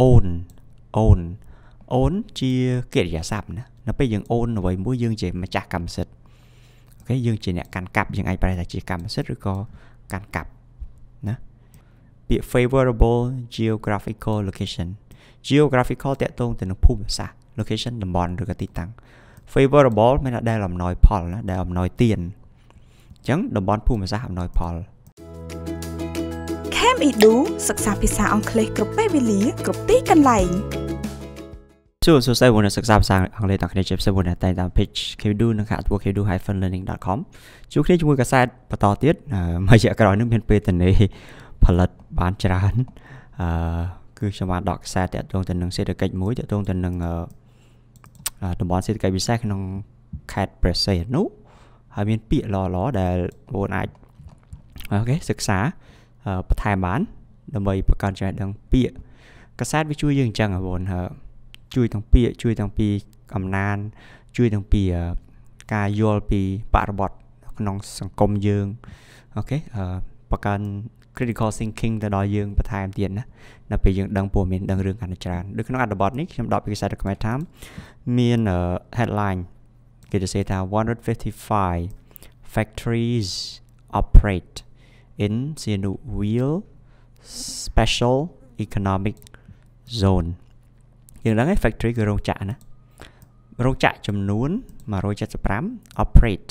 អូនអូនអូនជាកិរិយាសព្ទណានៅពេលយើងអូនអ្វីមួយយើងជាម្ចាស់កម្មសិទ្ធិអូខេយើងជាអ្នកកាន់កាប់យើងអាចប្រែថាជាកម្មសិទ្ធិឬក៏កាន់កាប់ណាពាក្យ favorable geographical location geographical តកតងទៅនឹងភូមិសាស្ត្រ location តំបន់ឬក៏ទីតាំង favorable មានដែលអំណោយ ផលណាដែលអំណោយទានអញ្ចឹងតំបន់ភូមិសាស្ត្រអំណោយផល MEDU សិក្សាភាសាអង់គ្លេសគ្រប់ពេលវេលា គ្រប់ទីកន្លែងចូលសួស្តីបងអ្នកសិក្សាភាសាអង់គ្លេសទាំងគ្នាជាពិសេសបងអ្នកតែងតាម page kdu និង kdu-learning.com ជួបគ្នាជាមួយកាសែតបន្តទៀតមួយរយៈក្រោយនេះមានពេលទៅនេះផលិតបានច្រើនអឺគឺខ្ញុំបានដកខ្សែតាក់ទងទៅនឹងសេដ្ឋកិច្ចមួយតាក់ទងទៅនឹងតំបន់សេដ្ឋកិច្ចពិសេសក្នុងខេត្តព្រះសីហនុហើយមានពាក្យល្អៗដែលបងអាចអូខេសិក្សាបន្ថែមបានដើម្បីបង្កើនចំណេះដឹងពាក្យកសែតវាជួយយើងអញ្ចឹងបងជួយទាំងពាក្យជួយទាំងពីអំណានជួយទាំងពីការយល់ពីបរិបទក្នុងសង្គមយើងអូខេបង្កើន critical thinking ទៅដល់យើងបន្ថែមទៀតណានៅពេលយើងដឹងព័ត៌មានដឹងរឿងកាន់តែច្រើនដូចក្នុងអត្ថបទនេះខ្ញុំដកពីខ្សែដខ្មែរ Time មាន headline គេទៅ say ថា155 factories operate in Sinuil Special Economic Zone យើងដឹងហើយ factory គឺរោងចក្រណារោងចក្រចំនួន175 operate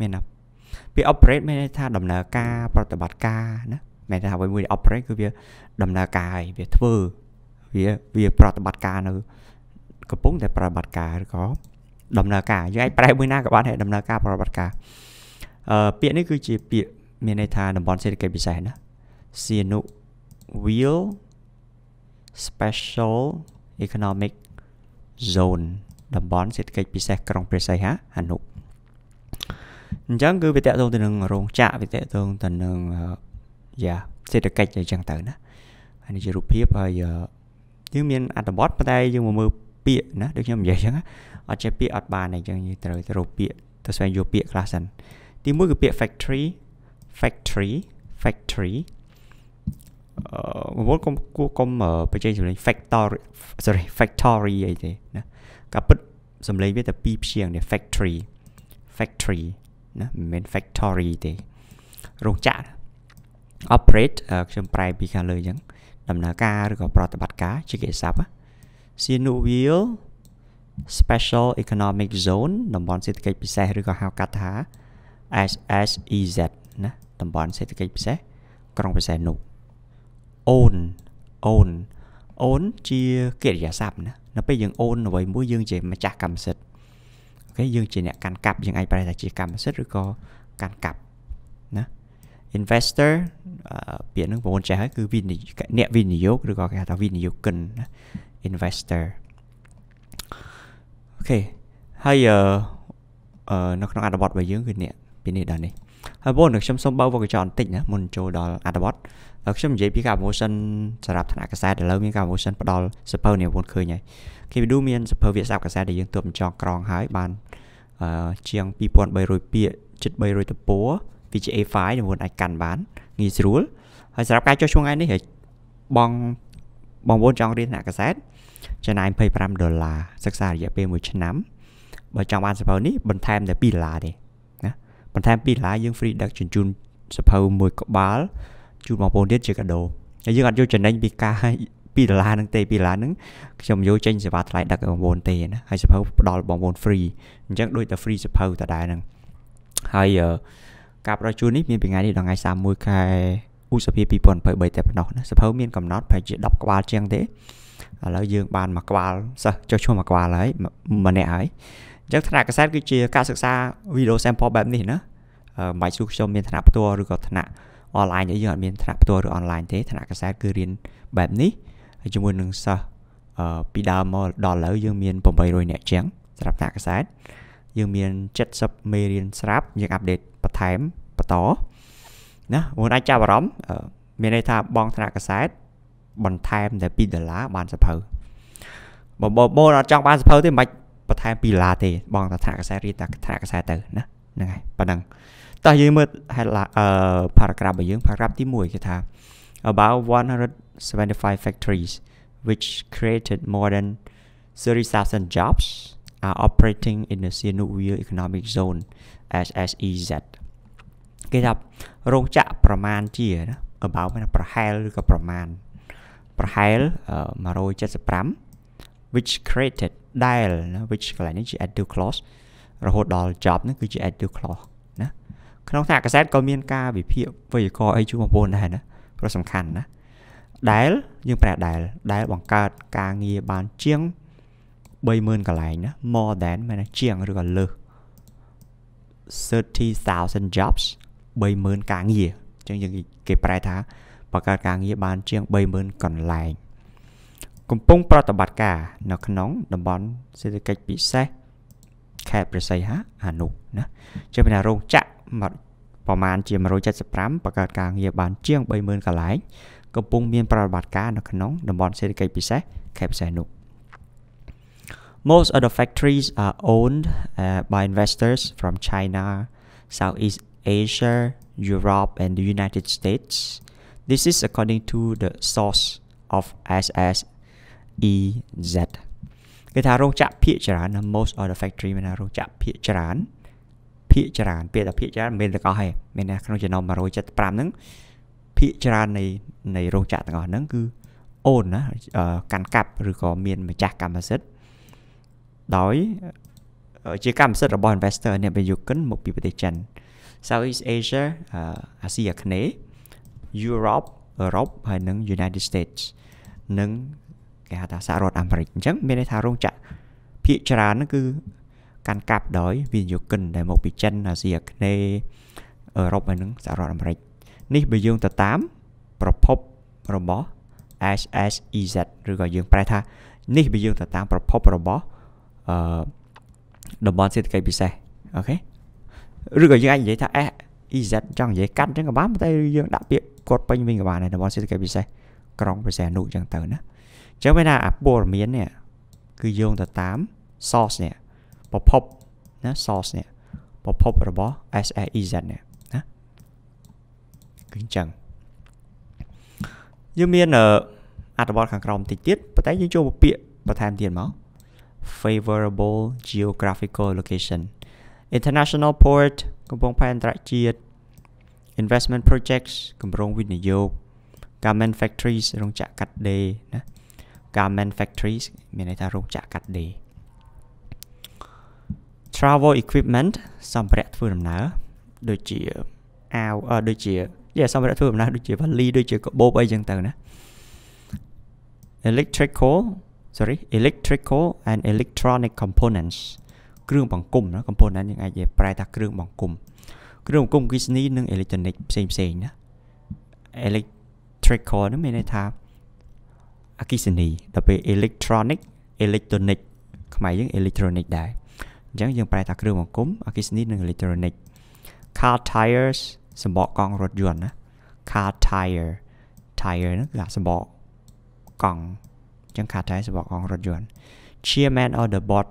មានណាពាក្យ operate មានន័យថាដំណើរការ ប្រតិបត្តិការណាមានថាមួយ operate គឺវាដំណើរការហើយវាធ្វើវាវាប្រតិបត្តិការនៅកំពុងតែប្រតិបត្តិការឬក៏ដំណើរការយើងអាចប្រែមួយណាក៏បានដែរដំណើរការប្រតិបត្តិការអឺពាក្យនេះគឺជាពាក្យមានន័យថាតំបន់សេដ្ឋកិច្ចពិសេសណា Sihanouk Ville Special Economic Zone តំបន់សេដ្ឋកិច្ចពិសេសក្រុងព្រះសីហនុអញ្ចឹងគឺវាតកតងទៅនឹងរោងចក្រវាតកតងទៅនឹងយ៉ាសេដ្ឋកិច្ចអីចឹងទៅណាហើយនេះជារូបភាពហើយយើងមានអត្ថបទប៉ុន្តែយើងមកមើលពាក្យណាដូចខ្ញុំនិយាយចឹងអត់ចេះពាក្យអត់បានអីចឹងយើងត្រូវទៅរកពាក្យទៅស្វែងយល់ពាក្យខ្លះសិនទីមួយគឺពាក្យ factory factory factory អឺវល់កុំគួរកុំបញ្ចេញសម្លេង factory sorry factory អីទេណាការពិតសម្លេងវាតែពីរព្យางនេះ factory factory ណាមិនមែន factory ទេរោងចក្រ operate ខ្ញុំប្រែពីខាងលើអញ្ចឹងដំណើរការឬក៏ប្រតិបត្តិការជាគេស័ព្ទ Sinuvial Special Economic Zone តំបន់សេដ្ឋកិច្ចពិសេសឬក៏ហៅកាត់ថា SSEZ ណាតំបន់សេដ្ឋកិច្ចពិសេសក្រុងពិសេសនោះអូនអូនអូនជាកិរិយាសព្ទណានៅពេលយើងអូនអ្វីមួយយើងជាម្ចាស់កម្មសិទ្ធិអូខេយើងជា អ្នកកាន់កាប់យើងអាចប្រែថាជាកម្មសិទ្ធិឬក៏កាន់កាប់ណា investor ពាក្យហ្នឹងប្រហែលចេះហើយគឺវិនិយោគអ្នកវិនិយោគឬក៏គេហៅថាវិនិយោគិនណា investor អូខេហើយអឺនៅក្នុងអត្ថបទរបស់យើងគឺអ្នកពីនេះដល់នេះហើយបងខ្ញុំសូមបើកវគ្គចោលបន្តិចណាមុនចូលដល់អត្ថបទខ្ញុំនិយាយពីការ promotion សម្រាប់ថ្នាក់កសែតឥឡូវមានការ promotion ផ្ដល់សភៅនេះមុនឃើញហើយគេវិឌូមានសភៅវាសាប់កសែតដែលយើងទួបបញ្ចងក្រងហើយបានអឺជាង2300ពាក្យជិត300ទំព័រ VGA file ដែលមុនអាចកាន់បានងាយស្រួលហើយសម្រាប់ការចុះឈ្មោះឯនេះបងបងប្អូនចង់រៀនថ្នាក់កសែតចំណាយ25ដុល្លារសិក្សារយៈពេល1ឆ្នាំបើចង់បានសភៅនេះបន្ថែមតែ2ដុល្លារទេបន្ថែមពីឡាយយើង free duck ជញ្ជូនសភៅមួយក្បាលជូនបងប្អូនទៀតជាកាដូហើយយើងអត់យកចំណេញពីការ2ដុល្លារហ្នឹងទេ2ដុល្លារហ្នឹងខ្ញុំយកចេញសេវាថ្លៃដឹកបងប្អូនទេណាហើយសភៅផ្ដល់បងប្អូន free អញ្ចឹងដូចតែ free សភៅតដែរហ្នឹងហើយការផ្ដល់ជូននេះមានពីថ្ងៃនេះដល់ថ្ងៃ31ខែឧសភា2023តែប៉ុណ្ណោះណាសភៅមានកំណត់ប្រហែលជា10ក្បាលជាងទេឥឡូវយើងបានមួយក្បាលសិស្សចុះឈ្មោះមួយក្បាលហើយម្នាក់ហើយអញ្ចឹងថ្នាក់កសែតគឺជាការសិក្សា video sample បែបនេះណាមិនបាច់សួរខ្ញុំមានឋានៈផ្ទាល់ឬក៏ឋានៈ online អីយើងអត់មានឋានៈផ្ទាល់ឬ online ទេឋានៈកសែតគឺរៀនបែបនេះហើយជាមួយនឹងសិស្សពីដើមមកដល់ឥឡូវយើងមាន800នាក់ជាងស្រាប់ថ្នាក់កសែតយើងមាន70មេរៀនស្រាប់យើងអាប់ដេតបន្ថែមបន្តណាបងអាចចាប់អារម្មណ៍មានន័យថាបងថ្នាក់កសែតបន្ថែមតែ2ដុល្លារបានសភៅបងបងអត់ចង់បានសភៅទេមិនបាច់បន្ថែម2ដុល្លារទេបងថ្នាក់កសែតរៀនតែថ្នាក់កសែតទៅណាហ្នឹងហើយប៉ណ្ណឹងតោះយើងមើល headline អឺ paragraph របស់យើង paragraph ទី1គេថា about 175 factories which created more than 30,000 jobs are operating in the Sinuovial Economic Zone SSEZ គេថារោងចក្រប្រមាណជាណា about ណាប្រហែលឬក៏ប្រមាណប្រហែល175 which created ដែល which កន្លែងនេះជា adjective clause រហូតដល់ job នេះគឺជា adjective clause ក្នុងថ្នាក់កាសែតក៏មានការវិភាគវេយ្យាករណ៍អីជូនបងប្អូនដែរណាព្រោះសំខាន់ណាដែលយើងប្រែដែលដែលបង្កើតការងារបានជាង30000កន្លែងណា more than មានជាងឬក៏លើស30000 jobs 30000ការងារអញ្ចឹងយើងគេប្រែថាបង្កើតការងារបានជាង30000កន្លែងកំពុងប្រតិបត្តិការ នៅក្នុងតំបន់សេដ្ឋកិច្ចពិសេសខេត្តប្រស័យហាអានោះណាជាពីណារោងចក្រប្រមាណជា175បង្កើតការងារបានជាង30000កន្លែងកំពុងមានប្រតិបត្តិការ នៅក្នុងតំបន់សេដ្ឋកិច្ចពិសេសខេត្តពិសេសនោះ Most of the factories are owned uh, by investors from China, Southeast Asia, Europe and the United States. This is according to the source of SSEZ គេថារោងចក្រភាគច្រើន most of the factory មានរោងចក្រភាគច្រើនភាគច្រើនពាក្យថាភាគច្រើនមិនមែនទាំងអស់ទេមានតែក្នុងចំណោម175ហ្នឹងភាគច្រើននៃនៃរោងចក្រទាំងអស់ហ្នឹងគឺអូនណាកាន់កាប់ឬក៏មានម្ចាស់កម្មសិទ្ធិដោយជាកម្មសិទ្ធិរបស់ investor អ្នកវិនិយោគិនមកពីប្រទេសចិន Southeast Asia អាស៊ីអាគ្នេយ៍ Europe អឺរ៉ុបហើយនិង United States និងគេហៅថាសហរដ្ឋអាមេរិកអញ្ចឹងមានន័យថារោងចក្រភាគច្រើនគឺកាន់កាប់ដោយវិនិយោគិនដែលមកពីចិនអាស៊ីអាគ្នេយ៍អឺរ៉ុបហើយនឹងសហរដ្ឋអាមេរិកនេះបើយើងទៅតាមប្រភពរបស់ HSEZ ឬក៏យើងប្រែថានេះបើយើងទៅតាមប្រភពរបស់អឺតំបន់សេដ្ឋកិច្ចពិសេសអូខេឬក៏យើងអាចនិយាយថា SEZ ចង់និយាយកាត់អញ្ចឹងក៏បានតែយើងដាក់ពាក្យគាត់ពេញវិញក៏បានដែរតំបន់សេដ្ឋកិច្ចពិសេសក្រុងប្រសេអនុអញ្ចឹងទៅណាអញ្ចឹងមានថាអាព័ត៌មាននេះគឺយោងទៅតាម source នេះប្រភពណា source នេះប្រភពរបស់ SSEZ នេះណាគឺអញ្ចឹងយើងមានអត្ថបទខាងក្រោមបន្តិចទៀតប៉ុន្តែយើងចូលពាក្យបន្ថែមទៀតមក favorable geographical location international port កំពង់ផែអន្តរជាតិ investment projects គម្រោងវិនិយោគ garment factories រោងចក្រកាត់ដេរណា garment factories មានន័យថារោងចក្រកាត់ដេរ travel equipment សម្ភារៈធ្វើដំណើរដូចជាអាវដូចជាយេសម្ភារៈធ្វើដំណើរដូចជាវ៉ាលីដូចជាកាបូបអីចឹងទៅណា electrical sorry electrical and electronic components គ្រឿងបង្គុំណា component យើងអាចនិយាយប្រែថាគ្រឿងបង្គុំគ្រឿងបង្គុំគីស្នីនិង electronic ផ្សេងផ្សេងណា electrical នោះមានន័យថាអគិសនីដល់ពេល electronic electronic ខ្មែរយើង electronic ដែរអញ្ចឹងយើងប្រែថាគ្រឿងបង្គុំអគ្គិសនីនិងអេឡិចត្រូនិក car tires សំបកកង់រថយន្តណា car tire tire ហ្នឹងគឺសំបកកង់អញ្ចឹង car tire សំបកកង់រថយន្ត chairman of the board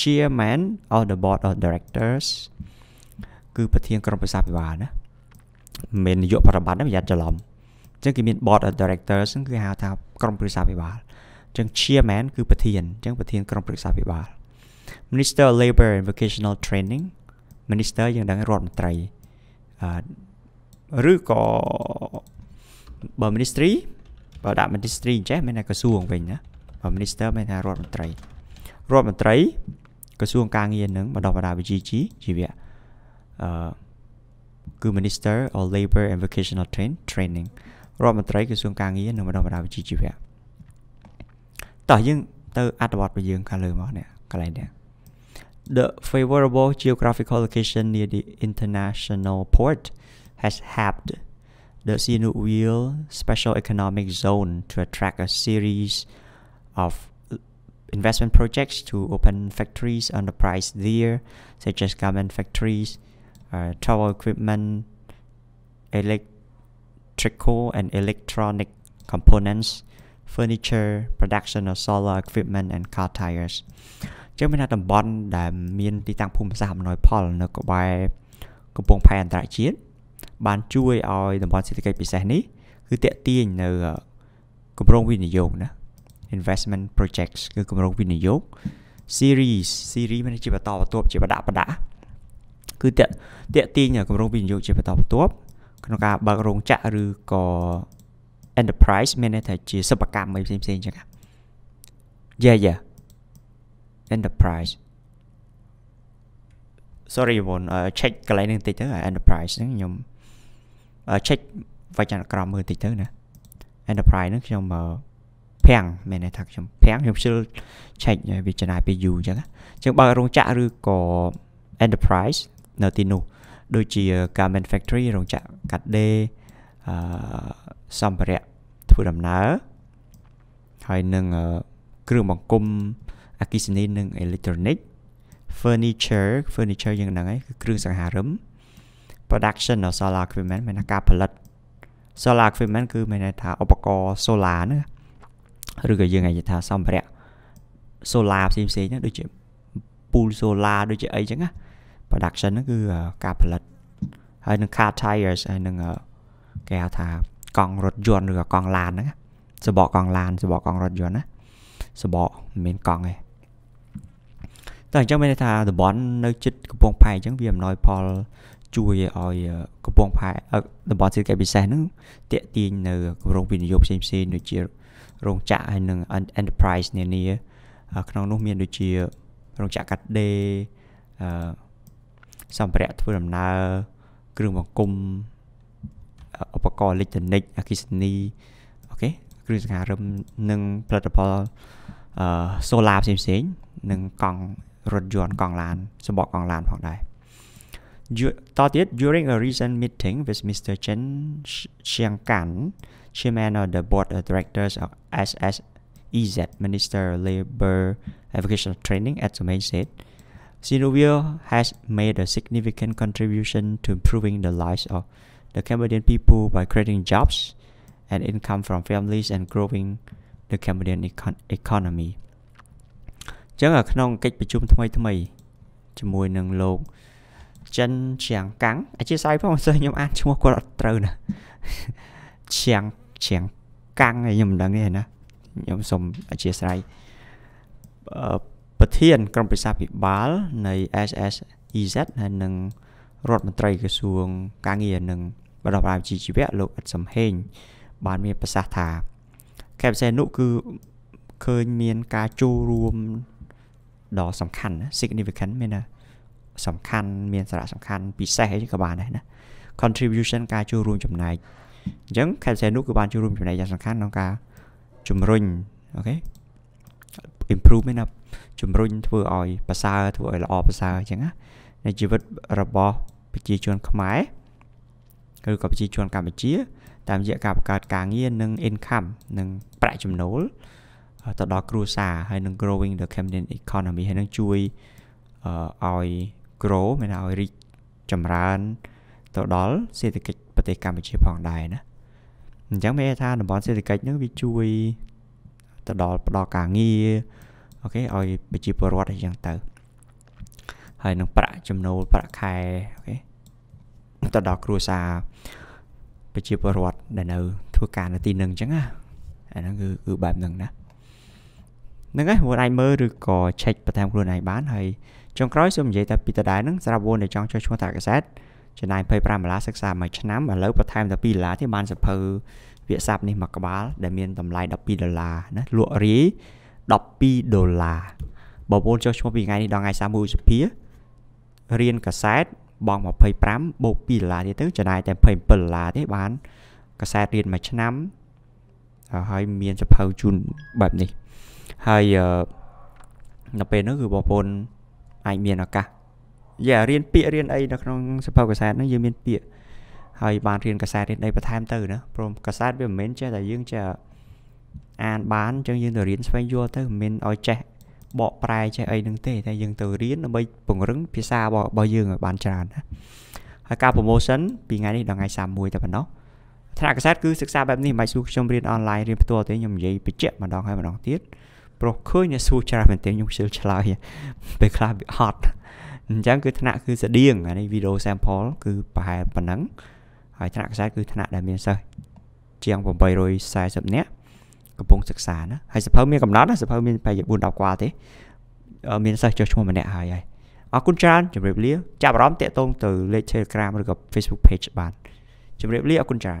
chairman of the board of directors គឺប្រធានក្រុមប្រឹក្សាពិបាលណាមិនមែននាយកប្រតិបត្តិណាប្រយ័ត្នច្រឡំអញ្ចឹងគេមាន board of directors ហ្នឹងគឺហៅថាក្រុមប្រឹក្សាពិបាលអញ្ចឹង chairman គឺប្រធានអញ្ចឹងប្រធានក្រុមប្រឹក្សាពិបាល Minister of Labor and Vocational Training Minister យើងដឹងរដ្ឋមន្ត្រីឬក៏បើ Ministry បើដាក់ Ministry អញ្ចេះមានតែក្រសួងវិញណាបើ Minister មានថារដ្ឋមន្ត្រីរដ្ឋមន្ត្រីក្រសួងការងារនឹងបណ្ដុះបណ្ដាលវិជ្ជាជីវៈអឺគឺ Minister of Labor and Vocational Train Training រដ្ឋមន្ត្រីក្រសួងការងារនិងបណ្ដុះបណ្ដាលវិជ្ជាជីវៈតោះយើងទៅ អត្ថបទរបស់យើងខាងលើមកនេះកន្លែងនេះ the favorable geographical location near the international port has helped the Sinuil Special Economic Zone to attract a series of investment projects to open factories on the price there, such as garment factories, uh, travel equipment, electrical and electronic components, furniture, production of solar equipment, and car tires. ចឹងមានថាតំបន់ដែលមានទីតាំងភូមិសាស្ត្រអំណោយផលនៅក្បែរកំពង់ផែអន្តរជាតិបានជួយឲ្យតំបន់សេដ្ឋកិច្ចពិសេសនេះគឺតេទៀងនៅគម្រោងវិនិយោគណា investment projects គឺគម្រោងវិនិយោគ series series មានជាបន្តបន្ទាប់ជាបដាក់បដាក់គឺតេតេទៀងគម្រោងវិនិយោគជាបន្តបន្ទាប់ក្នុងការបើករោងចក្រឬក៏ enterprise មានន័យថាជាសិប្បកម្មផ្សេងផ្សេងចឹងយ៉ាយ៉ា enterprise sorry បង check កន្លែងនេះបន្តិចទៅ enterprise ហ្នឹងខ្ញុំ check វចនក្រមមើលបន្តិចទៅណា enterprise ហ្នឹងខ្ញុំភាំងមានន័យថាខ្ញុំភាំងខ្ញុំខ្ជិល check វាចំណាយពេលយូរអញ្ចឹងអញ្ចឹងបើរោងចក្រឬក៏ enterprise នៅទីនោះ ដូចជា garment factory រោងចក្រកាត់ដេរអឺសម្ភារៈធ្វើដំណើរហើយនឹងគ្រឿងបង្គុំអគិសនីនិងអេເລັກត្រូនិក furniture furniture យ៉ាងហ្នឹងឯងគឺគ្រឿងសង្ហារឹម production of solar equipment មានការផលិត solar equipment គឺមានន័យថាឧបករណ៍ solar ណាឬក៏យើងអាចថាសម្ភារៈ solar ផ្សេងផ្សេងណាដូចជា pool solar ដូចជាអីចឹងណា production ហ្នឹងគឺការផលិតហើយនឹង car tires ហើយនឹងគេហៅថាកង់រថយន្តឬក៏កង់ឡានហ្នឹងសបកកង់ឡានសបកកង់រថយន្តណាសបកមិនមែនកង់ទេតែអញ្ចឹងមានន័យថាតំបន់នៅជិតកំពង់ផែអញ្ចឹងវាអំណោយផលជួយឲ្យកំពង់ផែតំបន់សេដ្ឋកិច្ចពិសេសហ្នឹងតេទៀងនៅគម្រោងវិនិយោគផ្សេងផ្សេងដូចជារោងចក្រហើយនិង enterprise នានាក្នុងនោះ មានដូចជារោងចក្រកាត់ដេរអឺសម្ភារៈធ្វើដំណើរគ្រឿងបង្គុំឧបករណ៍អេឡិចត្រូនិកអគ្គិសនីអូខេគ្រឿងសង្ហារឹមនិងផលិតផលអឺសូឡាផ្សេងផ្សេងនិងកង់រថយន្តកង់ឡានសំបកកង់ឡានផងដែរតទៀត during a recent meeting with Mr. Chen Xiangkan chairman of the board of directors of SSEZ Minister Labor and Training at Domain said Sinovio has made a significant contribution to improving the lives of the Cambodian people by creating jobs and income from families and growing the Cambodian econ economy. ចឹងក្នុងកិច្ចប្រជុំថ្មីថ្មីជាមួយនឹងលោកចិនជាងកាំងអធិស្ឋានផងសិស្សខ្ញុំអានឈ្មោះគាត់អត់ត្រូវណាជាងជាងកាំងឯងខ្ញុំមិនដឹងទេណាខ្ញុំសូមអធិស្ឋានប្រធានក្រុមប្រឹក្សាភិបាលនៃ SSEZ ហើយនឹងរដ្ឋមន្ត្រីក្រសួងកាងារនិងបណ្ដុះបណ្ដាលវិជ្ជាជីវៈលោកអ៊ិតសំហេងបានមានប្រសាសន៍ថាខេបសេនុគឺឃើញមានការចូលរួមដ៏សំខាន់ណា significant មានណាសំខាន់មានសារៈសំខាន់ពិសេសអីក៏បានដែរណា contribution ការចូលរួមចំណែកអញ្ចឹង Captain នោះគឺបានចូលរួមចំណែកយ៉ាងសំខាន់ក្នុងការជំរុញអូខេ improve ណាជំរុញធ្វើឲ្យប្រសើរធ្វើឲ្យល្អប្រសើរអញ្ចឹងណានៃជីវិតរបស់ប្រជាជនខ្មែរឬក៏ប្រជាជនកម្ពុជា តាមរយៈការបង្កើតការងារនិង income និងប្រាក់ចំណូលទៅដល់គ្រួសារហើយនឹង growing the Camden economy ហើយនឹងជួយឲ្យ grow មានឲ្យរីកចម្រើនទៅដល់សេដ្ឋកិច្ចប្រទេសកម្ពុជាផងដែរណាអញ្ចឹងមានថាតំបន់សេដ្ឋកិច្ចនឹងវាជួយទៅដល់ផ្ដល់ការងារអូខេឲ្យប្រជាពលរដ្ឋអីចឹងទៅ ហើយនឹងប្រាក់ចំណូលប្រាក់ខែអូខេទៅដល់គ្រួសារប្រជាពលរដ្ឋដែលនៅធ្វើការនៅទីនឹងអញ្ចឹងណាអាហ្នឹងគឺគឺបែបហ្នឹងណាហ្នឹងហើយបងអាចមើលឬក៏ check បន្ថែមខ្លួនឯងបានហើយចុងក្រោយសូមនិយាយតែពីដដែលហ្នឹងសម្រាប់បងដែលចង់ចូលឈ្មោះតាកាសែតចំណាយ25ដុល្លារសិក្សាមួយឆ្នាំឥឡូវបន្ថែមតែ2ដុល្លារទៀតបានសភៅវាក្យស័ព្ទនេះមួយក្បាល ដែលមានតម្លៃ12ដុល្លារណាលក់រាយ12ដុល្លារបើបងចុះឈ្មោះពីថ្ងៃនេះដល់ថ្ងៃ31ឧសភារៀនកាសែតបង25បូក2ដុល្លារទៀតទៅចំណាយតែ27ដុល្លារទេបានកាសែតរៀនមួយឆ្នាំហើយមានសភៅជូនបែបនេះហើយដល់ពេលហ្នឹងគឺបងប្អូនអាចមានឱកាសយ៉ារៀនពាក្យរៀនអីនៅក្នុងសៀវភៅកាសែតហ្នឹងយើងមានពាក្យហើយបានរៀនកាសែតរៀនអីបន្ថែមទៅណាព្រមកាសែតវាមិនមែនចេះតែយើងចេះអានបានអញ្ចឹងយើងទៅរៀនស្វែងយល់ទៅមិនមែនឲ្យចេះបកប្រែចេះអីហ្នឹងទេតែយើងទៅរៀនដើម្បីពង្រឹងភាសារបស់យើងឲ្យបានច្រើនណាហើយការ promotion ពីថ្ងៃនេះដល់ថ្ងៃ31តែប៉ុណ្ណោះថ្នាក់កាសែតគឺសិក្សាបែបនេះមិនបាច់សួរខ្ញុំរៀនអនឡាញរៀនផ្ទាល់ទេខ្ញុំនិយាយបញ្ជាក់ម្ដងហើយម្ដងទៀតព្រោះឃើញអ្នកសួរច្រើនមែនទេខ្ញុំខ្ជិលឆ្លើយពេលខ្លះវាហត់អញ្ចឹងគឺថ្នាក់គឺស្តៀងអានេះ video sample គឺប្រហែលប៉ុណ្ណឹងហើយថ្នាក់ខ្សែ គឺថ្នាក់ដែលមានសិស្សជាង840នាក់កំពុងសិក្សាណាហើយសភៅមានកំណត់ណាសភៅមាន84 10កว่าទេមានសិស្សចុះឈ្មោះម្នាក់ហើយហើយអរគុណច្រើនជម្រាបលាចាប់អារម្មណ៍តាក់ទងទៅលេខ Telegram ឬក៏ Facebook page បានជម្រាបលាអរគុណច្រើន